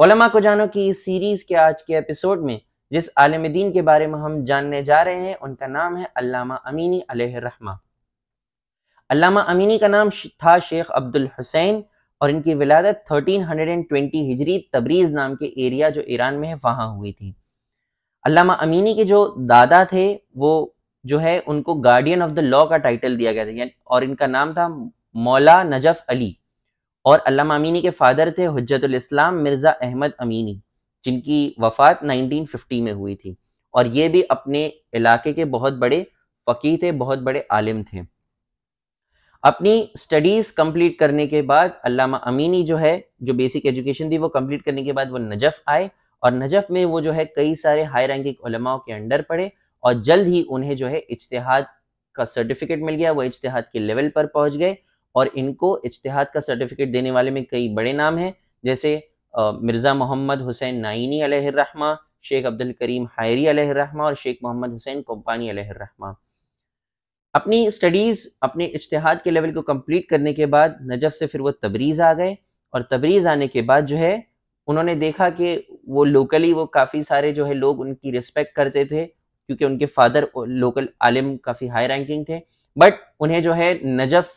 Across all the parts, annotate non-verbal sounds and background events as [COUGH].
उलमा को जानो की इस सीरीज के आज के एपिसोड में जिस आलम दीन के बारे में हम जानने जा रहे हैं उनका नाम है अल्लामा अमीनी अलहमा अल्लामा अमीनी का नाम था शेख अब्दुल हुसैन और इनकी विलादत 1320 हिजरी तबरीज नाम के एरिया जो ईरान में है वहाँ हुई थी अल्लामा अमीनी के जो दादा थे वो जो है उनको गार्डियन ऑफ द लॉ का टाइटल दिया गया था और इनका नाम था मौला नजफ अली और अल्लामा अमीनी के फादर थे हजतुल मिर्ज़ा अहमद अमीनी जिनकी वफात 1950 में हुई थी और ये भी अपने इलाके के बहुत बड़े फ़कीह थे बहुत बड़े आलिम थे अपनी स्टडीज़ कंप्लीट करने के बाद अल्लामा अमीनी जो है जो बेसिक एजुकेशन थी वो कंप्लीट करने के बाद वो नजफ़ आए और नजफ़ में वो जो है कई सारे हाई रैंकिंग के अंडर पड़े और जल्द ही उन्हें जो है इज्तहाद का सर्टिफिकेट मिल गया वो इज्तहाद के लेवल पर पहुंच गए और इनको इज्तहाद का सर्टिफिकेट देने वाले में कई बड़े नाम हैं जैसे Mirza Mohammad Hussain Naini Allama Sheikh Abdul Karim Haeri Allama और Sheikh Mohammad Hussain Kompani Allama अपनी स्टडीज़ अपने इज्तिहाद के लेवल को कंप्लीट करने के बाद नजफ़ से फिर वो तबरीज़ आ गए और तबरीज़ आने के बाद जो है उन्होंने देखा कि वो लोकली वो काफ़ी सारे जो है लोग उनकी रिस्पेक्ट करते थे क्योंकि उनके फादर लोकल आलिम काफ़ी हाई रैंकिंग थे बट उन्हें जो है नजफ़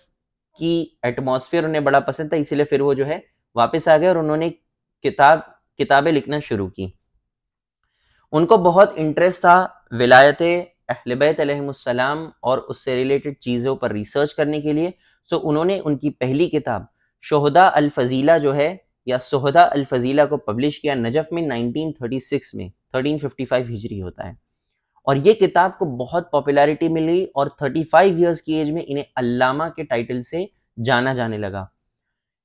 की एटमोसफियर उन्हें बड़ा पसंद था इसीलिए फिर वो जो है वापस आ गए और उन्होंने किताब किताबें लिखना शुरू की उनको बहुत इंटरेस्ट था विलायत अहलबैतम और उससे रिलेटेड चीज़ों पर रिसर्च करने के लिए सो उन्होंने उनकी पहली किताब शहदा अलफजीला जो है या सोहदा अलफजीला को पब्लिश किया नजफ में 1936 में 1355 हिजरी होता है और ये किताब को बहुत पॉपुलैरिटी मिली और 35 ईयर्स की एज में इन्हें अल्लामा के टाइटल से जाना जाने लगा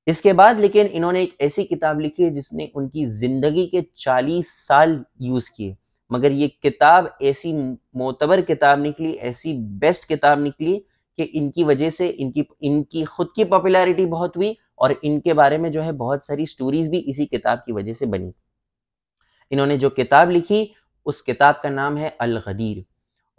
इसके बाद लेकिन इन्होंने एक ऐसी किताब लिखी है जिसने उनकी ज़िंदगी के 40 साल यूज़ किए मगर ये किताब ऐसी मोतबर किताब निकली ऐसी बेस्ट किताब निकली कि इनकी वजह से इनकी इनकी खुद की पॉपुलैरिटी बहुत हुई और इनके बारे में जो है बहुत सारी स्टोरीज भी इसी किताब की वजह से बनी इन्होंने जो किताब लिखी उस किताब का नाम है अलगदीर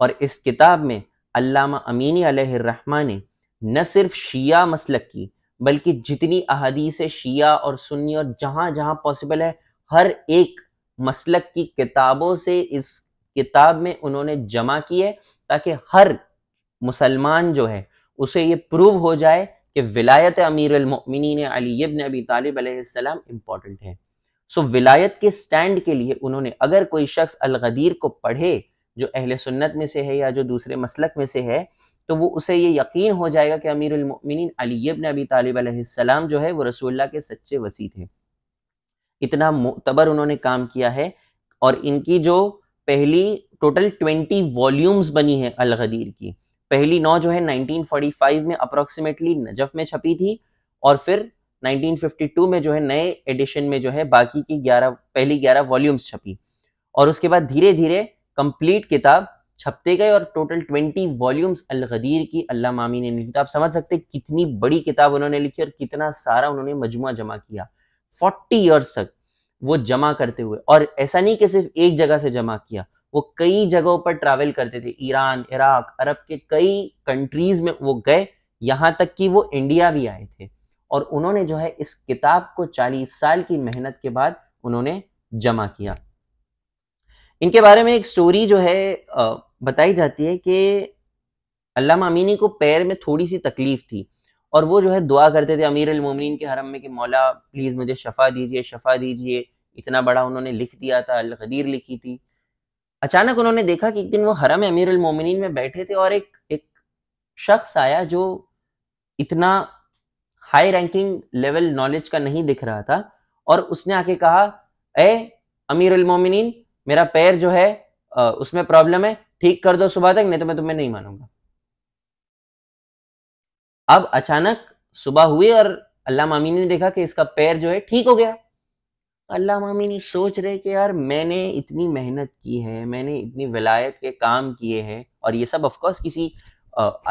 और इस किताब में अल्लामा अमीनी अलहरहमा ने न सिर्फ शिया मसलक की बल्कि जितनी अहदीस शिया और सुन्नी और जहाँ जहाँ पॉसिबल है हर एक मसलक की किताबों से इस किताब में उन्होंने जमा की है ताकि हर मुसलमान जो है उसे ये प्रूव हो जाए कि विलायत अमीर अमीरमिन अली इब्न अबी तालिब इम्पॉर्टेंट है सो विलायत के स्टैंड के लिए उन्होंने अगर कोई शख्स अलगदीर को पढ़े जो अहल सुन्नत में से है या जो दूसरे मसलक में से है तो वो उसे ये यकीन हो जाएगा कि अमीर अमीरमिन अली इबन अबी जो है वो रसोल्ला के सच्चे वसी थे इतना मोतबर उन्होंने काम किया है और इनकी जो पहली टोटल ट्वेंटी वॉल्यूम्स बनी है अलगदीर की पहली नौ जो है 1945 में अप्रोक्सीमेटली नजफ में छपी थी और फिर 1952 में जो है नए एडिशन में जो है बाकी की 11 पहली 11 वॉल्यूम्स छपी और उसके बाद धीरे धीरे कंप्लीट किताब छपते गए और टोटल 20 वॉल्यूम्स अलगदीर की अल्लाह मामी ने लिखी तो आप समझ सकते कितनी बड़ी किताब उन्होंने लिखी और कितना सारा उन्होंने मजमु जमा किया फोर्टी ईयर्स तक वो जमा करते हुए और ऐसा नहीं कि सिर्फ एक जगह से जमा किया वो कई जगहों पर ट्रैवल करते थे ईरान इराक अरब के कई कंट्रीज में वो गए यहाँ तक कि वो इंडिया भी आए थे और उन्होंने जो है इस किताब को 40 साल की मेहनत के बाद उन्होंने जमा किया इनके बारे में एक स्टोरी जो है बताई जाती है कि अल्लाह अमीनी को पैर में थोड़ी सी तकलीफ थी और वो जो है दुआ करते थे अमीर उलमोमिन के हरम में कि मौला प्लीज़ मुझे शफा दीजिए शफा दीजिए इतना बड़ा उन्होंने लिख दिया था अलगदीर लिखी थी अचानक उन्होंने देखा कि एक दिन वो हरम अमीर उलमोमिन में बैठे थे और एक एक शख्स आया जो इतना हाई रैंकिंग लेवल नॉलेज का नहीं दिख रहा था और उसने आके कहा ए अमीर उलमोमिन मेरा पैर जो है उसमें प्रॉब्लम है ठीक कर दो सुबह तक नहीं तो मैं तुम्हें नहीं मानूंगा अब अचानक सुबह हुई और अल्लाह मामी ने देखा कि इसका पैर जो है ठीक हो गया अल्लाह ने सोच रहे कि यार मैंने इतनी मेहनत की है मैंने इतनी विलायत के काम किए हैं और ये सब ऑफकोर्स किसी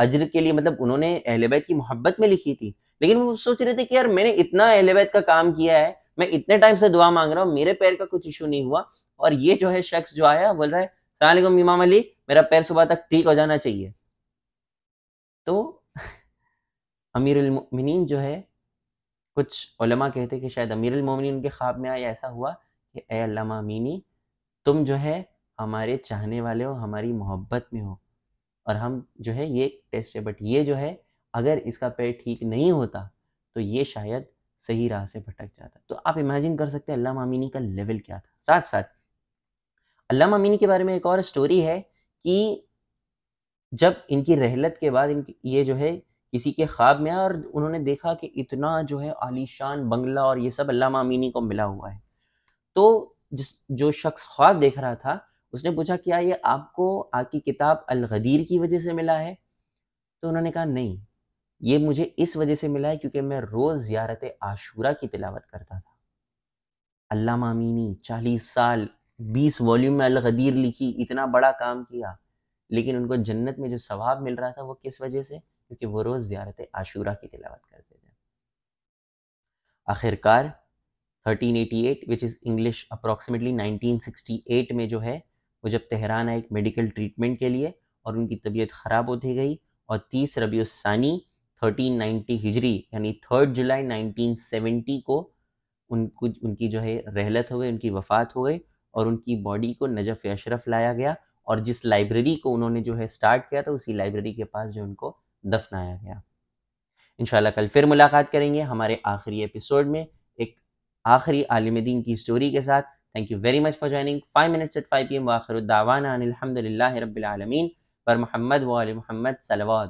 अजर के लिए मतलब उन्होंने अहल की मोहब्बत में लिखी थी लेकिन वो सोच रहे थे कि यार मैंने इतना एलेवैत का काम किया है मैं इतने टाइम से दुआ मांग रहा हूँ मेरे पैर का कुछ इशू नहीं हुआ और ये जो है शख्स जो आया बोल रहा है सलाम इमाम अली मेरा पैर सुबह तक ठीक हो जाना चाहिए तो [LAUGHS] अमीर उलमिन जो है कुछ उलमा कहते कि शायद अमीर उलमिन उनके ख्वाब में आया ऐसा हुआ कि ए अल्लामा अमीनी तुम जो है हमारे चाहने वाले हो हमारी मोहब्बत में हो और हम जो है ये टेस्ट है बट ये जो है अगर इसका पैर ठीक नहीं होता तो ये शायद सही राह से भटक जाता तो आप इमेजिन कर सकते हैं अल्लाह मामिनी का लेवल क्या था साथ साथ अल्लाह मामिनी के बारे में एक और स्टोरी है कि जब इनकी रहलत के बाद इनकी ये जो है किसी के ख्वाब में आया और उन्होंने देखा कि इतना जो है आलीशान बंगला और ये सब अल्लाह मामिनी को मिला हुआ है तो जिस जो शख्स ख्वाब देख रहा था उसने पूछा क्या ये आपको आपकी किताब अलगदीर की वजह से मिला है तो उन्होंने कहा नहीं ये मुझे इस वजह से मिला है क्योंकि मैं रोज़ ज़्यारत आशूरा की तिलावत करता था अल्लाह मामीनी चालीस साल बीस वॉल्यूम में अलगदीर लिखी इतना बड़ा काम किया लेकिन उनको जन्नत में जो सवाब मिल रहा था वो किस वजह से क्योंकि वो रोज़ ज़्यारत आशूरा की तिलावत करते थे आखिरकार 1388 विच इज़ इंग्लिश अप्रॉक्सीमेटली 1968 में जो है वो जब तेहरान आए एक मेडिकल ट्रीटमेंट के लिए और उनकी तबीयत ख़राब होती गई और तीस रबी सानी 1390 हिजरी यानी थर्ड जुलाई 1970 को उनको उनकी जो है रहलत हो गई उनकी वफात हो गई और उनकी बॉडी को नजफ़ अशरफ लाया गया और जिस लाइब्रेरी को उन्होंने जो है स्टार्ट किया था उसी लाइब्रेरी के पास जो उनको दफनाया गया इन कल फिर मुलाकात करेंगे हमारे आखिरी एपिसोड में एक आखिरी आलम दीन की स्टोरी के साथ thank you very much for joining five minutes at five P M वाखरुद्दावाना अलहमदिल्ला रबालमीन पर मोहम्मद वाल मोहम्मद सलवाद